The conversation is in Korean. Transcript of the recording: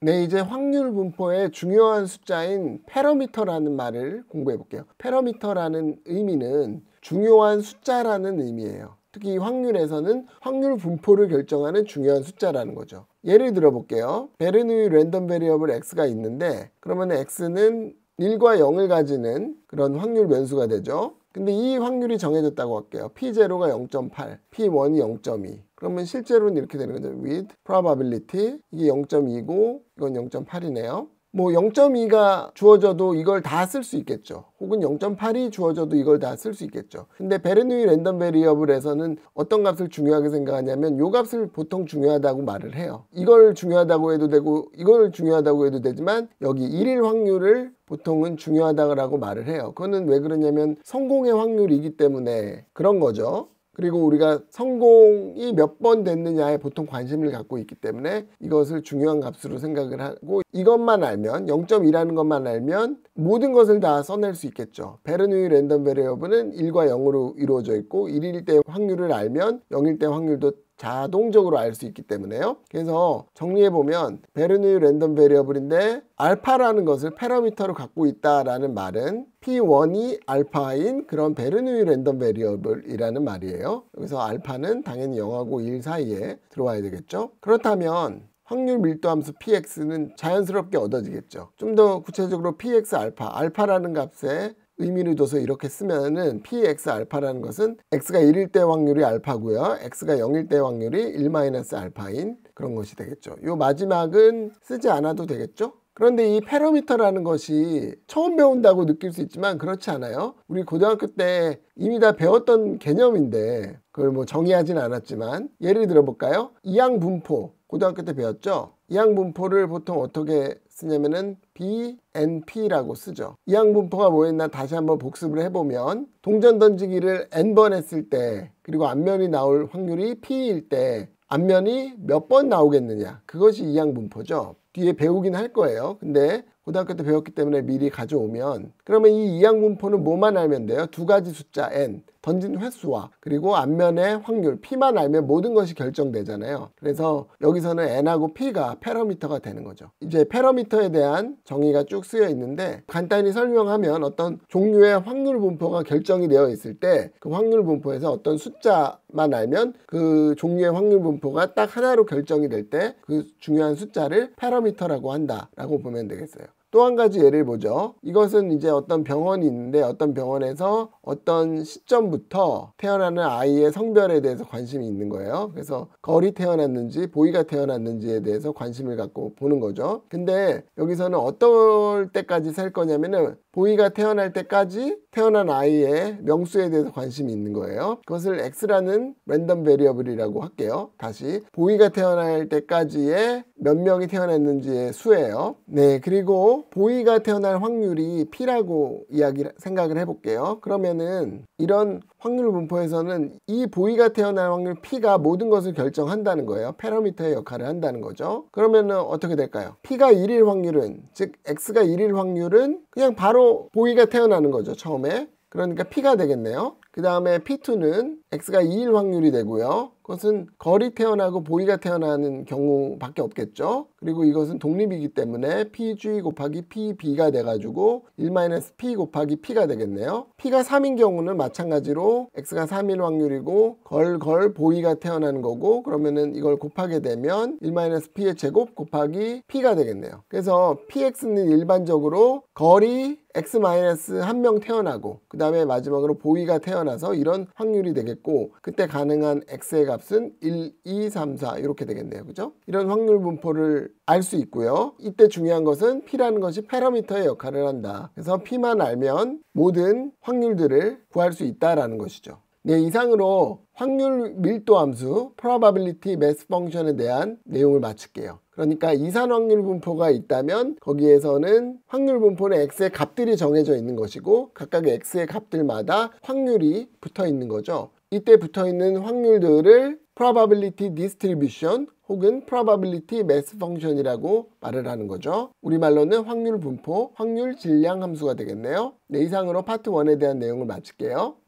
네, 이제 확률 분포의 중요한 숫자인 페러미터라는 말을 공부해 볼게요. 페러미터라는 의미는 중요한 숫자라는 의미예요. 특히 확률에서는 확률 분포를 결정하는 중요한 숫자라는 거죠. 예를 들어 볼게요. 베르누이 랜덤 베리어블 x가 있는데 그러면 x는 1과 0을 가지는 그런 확률 변수가 되죠. 근데 이 확률이 정해졌다고 할게요. P0가 0.8, P1이 0.2. 그러면 실제로는 이렇게 되는 거죠. with probability 이게 0.2고 이건 0.8이네요. 뭐 0.2가 주어져도 이걸 다 쓸 수 있겠죠. 혹은 0.8이 주어져도 이걸 다 쓸 수 있겠죠. 근데 베르누이 랜덤 베리어블에서는 어떤 값을 중요하게 생각하냐면 요 값을 보통 중요하다고 말을 해요. 이걸 중요하다고 해도 되고 이걸 중요하다고 해도 되지만 여기 일일 확률을 보통은 중요하다고 말을 해요. 그거는 왜 그러냐면 성공의 확률이기 때문에 그런 거죠. 그리고 우리가 성공이 몇 번 됐느냐에 보통 관심을 갖고 있기 때문에 이것을 중요한 값으로 생각을 하고 이것만 알면 0.2라는 것만 알면 모든 것을 다 써낼 수 있겠죠. 베르누이 랜덤 베리어블은 1과 0으로 이루어져 있고 1일 때 확률을 알면 0일 때 확률도 자동적으로 알 수 있기 때문에요. 그래서 정리해보면 베르누이 랜덤 베리어블인데 알파라는 것을 파라미터로 갖고 있다라는 말은 P1이 알파인 그런 베르누이 랜덤 베리어블이라는 말이에요. 여기서 알파는 당연히 영하고1 사이에 들어와야 되겠죠. 그렇다면 확률 밀도 함수 px는 자연스럽게 얻어지겠죠. 좀 더 구체적으로 px 알파, 알파라는 값에 의미를 둬서 이렇게 쓰면은 px 알파라는 것은 x가 1일 때 확률이 알파고요. x가 0일 때 확률이 1 마이너스 알파인 그런 것이 되겠죠. 요 마지막은 쓰지 않아도 되겠죠? 그런데 이페로미터라는 것이 처음 배운다고 느낄 수 있지만 그렇지 않아요. 우리 고등학교 때 이미 다 배웠던 개념인데 그걸 뭐 정의하진 않았지만 예를 들어 볼까요? 이항분포 고등학교 때 배웠죠? 이항 분포를 보통 어떻게 쓰냐면은 BNP라고 쓰죠. 이항 분포가 뭐였나 다시 한번 복습을 해보면 동전 던지기를 N번 했을 때 그리고 앞면이 나올 확률이 P일 때 앞면이 몇 번 나오겠느냐 그것이 이항 분포죠. 뒤에 배우긴 할 거예요. 근데 고등학교 때 배웠기 때문에 미리 가져오면 그러면 이 이항분포는 뭐만 알면 돼요? 두 가지 숫자 n 던진 횟수와 그리고 앞면의 확률 p만 알면 모든 것이 결정되잖아요. 그래서 여기서는 n하고 p가 페러미터가 되는 거죠. 이제 페러미터에 대한 정의가 쭉 쓰여 있는데 간단히 설명하면 어떤 종류의 확률 분포가 결정이 되어 있을 때 그 확률 분포에서 어떤 숫자만 알면 그 종류의 확률 분포가 딱 하나로 결정이 될 때 그 중요한 숫자를 페러미터라고 한다라고 보면 되겠어요. 또한 가지 예를 보죠. 이것은 이제 어떤 병원이 있는데 어떤 병원에서 어떤 시점부터 태어나는 아이의 성별에 대해서 관심이 있는 거예요. 그래서 거리 태어났는지 보이가 태어났는지에 대해서 관심을 갖고 보는 거죠. 근데 여기서는 어떨 때까지 살 거냐면은 보이가 태어날 때까지 태어난 아이의 명수에 대해서 관심이 있는 거예요. 그것을 x라는 랜덤 베리어블이라고 할게요. 다시 보이가 태어날 때까지의 몇 명이 태어났는지의 수예요. 네, 그리고 보이가 태어날 확률이 P라고 이야기 생각을 해볼게요. 그러면은 이런 확률 분포에서는 이 보이가 태어날 확률 P가 모든 것을 결정한다는 거예요. 패러미터의 역할을 한다는 거죠. 그러면은 어떻게 될까요? P가 1일 확률은 즉 X가 1일 확률은 그냥 바로 보이가 태어나는 거죠. 처음에 그러니까 P가 되겠네요. 그 다음에 P2는 X가 2일 확률이 되고요. 그것은 거리 태어나고 보이가 태어나는 경우밖에 없겠죠. 그리고 이것은 독립이기 때문에 PG 곱하기 PB가 돼가지고 1-P 곱하기 P가 되겠네요. P가 3인 경우는 마찬가지로 X가 3일 확률이고 걸, 걸, 보이가 태어나는 거고 그러면은 이걸 곱하게 되면 1-P의 제곱 곱하기 P가 되겠네요. 그래서 PX는 일반적으로 거리, X 마이너스 한 명 태어나고 그 다음에 마지막으로 보이가 태어나서 이런 확률이 되겠고 그때 가능한 X의 값은 1, 2, 3, 4 이렇게 되겠네요. 그죠? 이런 확률 분포를 알 수 있고요. 이때 중요한 것은 P라는 것이 패라미터의 역할을 한다. 그래서 P만 알면 모든 확률들을 구할 수 있다라는 것이죠. 네, 이상으로 확률 밀도 함수 probability mass function에 대한 내용을 맞출게요. 그러니까 이산 확률 분포가 있다면 거기에서는 확률 분포는 x의 값들이 정해져 있는 것이고 각각의 x의 값들마다 확률이 붙어 있는 거죠. 이때 붙어 있는 확률들을 probability distribution 혹은 probability mass function이라고 말을 하는 거죠. 우리말로는 확률 분포, 확률 질량 함수가 되겠네요. 네 이상으로 파트 1에 대한 내용을 마칠게요.